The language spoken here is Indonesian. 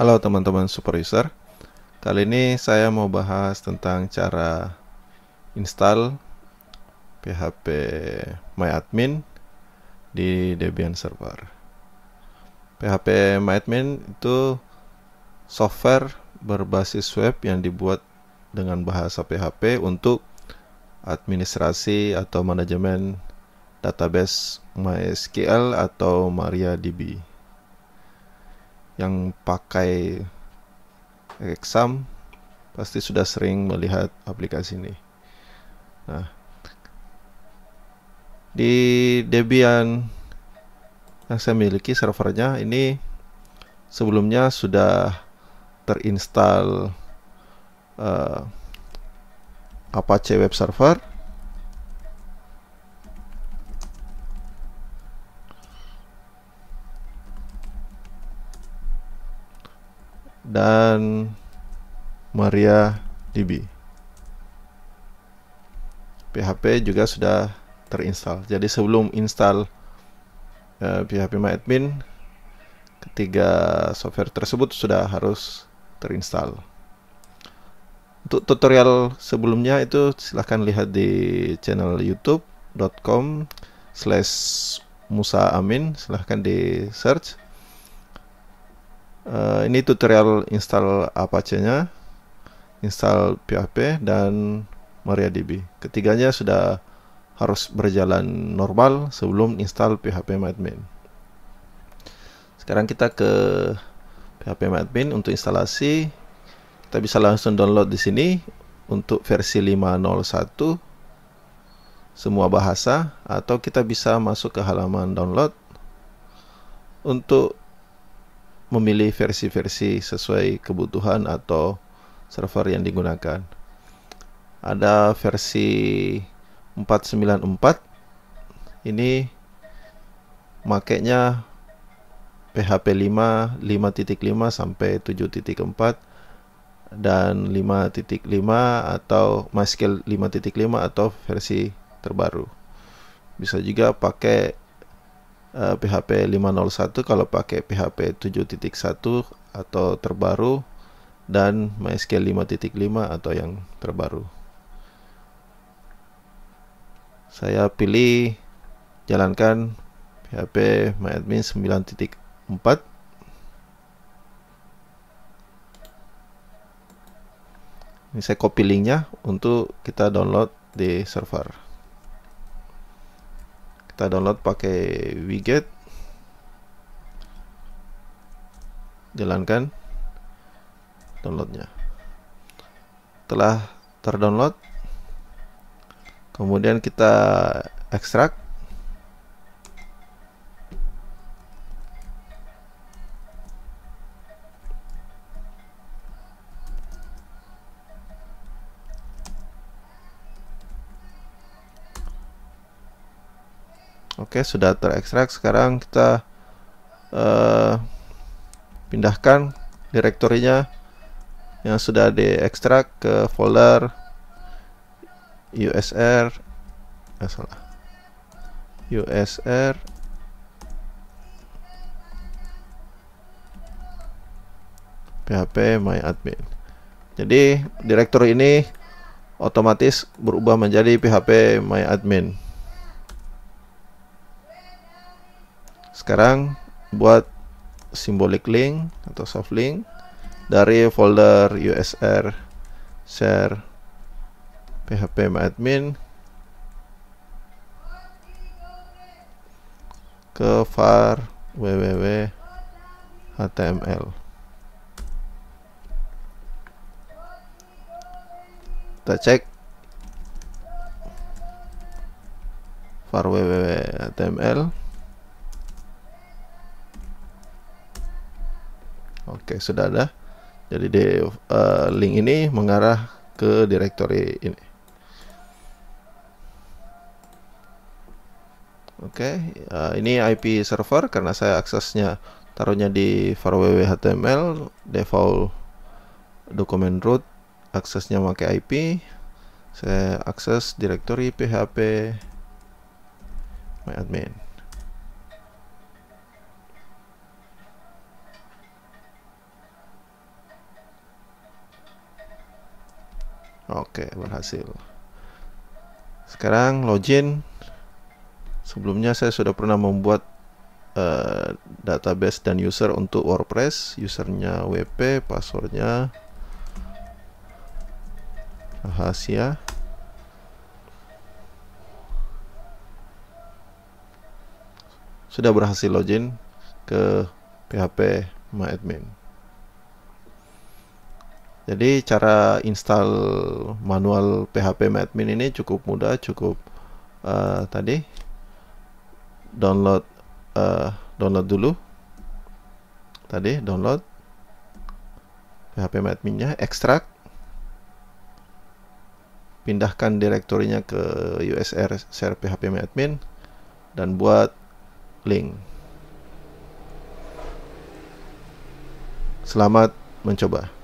Halo teman-teman super user. Kali ini saya mau bahas tentang cara install PHP MyAdmin di Debian server. PHP MyAdmin itu software berbasis web yang dibuat dengan bahasa PHP untuk administrasi atau manajemen database MySQL atau MariaDB yang pakai exam pasti sudah sering melihat aplikasi ini. Nah, di Debian yang saya miliki servernya ini sebelumnya sudah terinstall uh, Apache web server dan Maria DB. PHP juga sudah terinstall. Jadi sebelum install uh, eh, PHP My Admin, ketiga software tersebut sudah harus terinstall. Untuk tutorial sebelumnya itu silahkan lihat di channel youtube.com slash musaamin silahkan di search uh, ini tutorial install Apache-nya, install PHP dan MariaDB. Ketiganya sudah harus berjalan normal sebelum install PHP MyAdmin. Sekarang kita ke PHP MyAdmin untuk instalasi. Kita bisa langsung download di sini untuk versi 501 semua bahasa atau kita bisa masuk ke halaman download. Untuk memilih versi-versi sesuai kebutuhan atau server yang digunakan. Ada versi 494 ini makainya PHP 5 5.5 sampai 7.4 dan 5.5 atau MySQL 5.5 atau versi terbaru. Bisa juga pakai PHP eh, 501 kalau pakai PHP 7.1 atau terbaru dan MySQL 5.5 atau yang terbaru. Saya pilih jalankan PHP MyAdmin 9.4 Ini saya copy linknya untuk kita download di server kita download pakai widget jalankan downloadnya telah terdownload kemudian kita ekstrak Oke, sudah terekstrak. Sekarang kita uh, pindahkan direktorinya yang sudah diekstrak ke folder usr eh, salah usr php my admin. Jadi direktur ini otomatis berubah menjadi php my admin. sekarang buat symbolic link atau soft link dari folder usr share php admin ke var www html kita cek var www html Oke, sudah ada. Jadi di uh, eh, link ini mengarah ke direktori ini. Oke, uh, ini IP server karena saya aksesnya taruhnya di firewall HTML, default document root, aksesnya pakai IP. Saya akses directory PHP my admin. Oke, berhasil. Sekarang login. Sebelumnya saya sudah pernah membuat uh, database dan user untuk WordPress. Usernya WP, passwordnya rahasia. Sudah berhasil login ke PHP MyAdmin. Jadi cara install manual PHP Admin ini cukup mudah, cukup uh, tadi download uh, download dulu. Tadi download PHP Adminnya, ekstrak, pindahkan direktorinya ke USR share PHP Admin dan buat link. Selamat mencoba.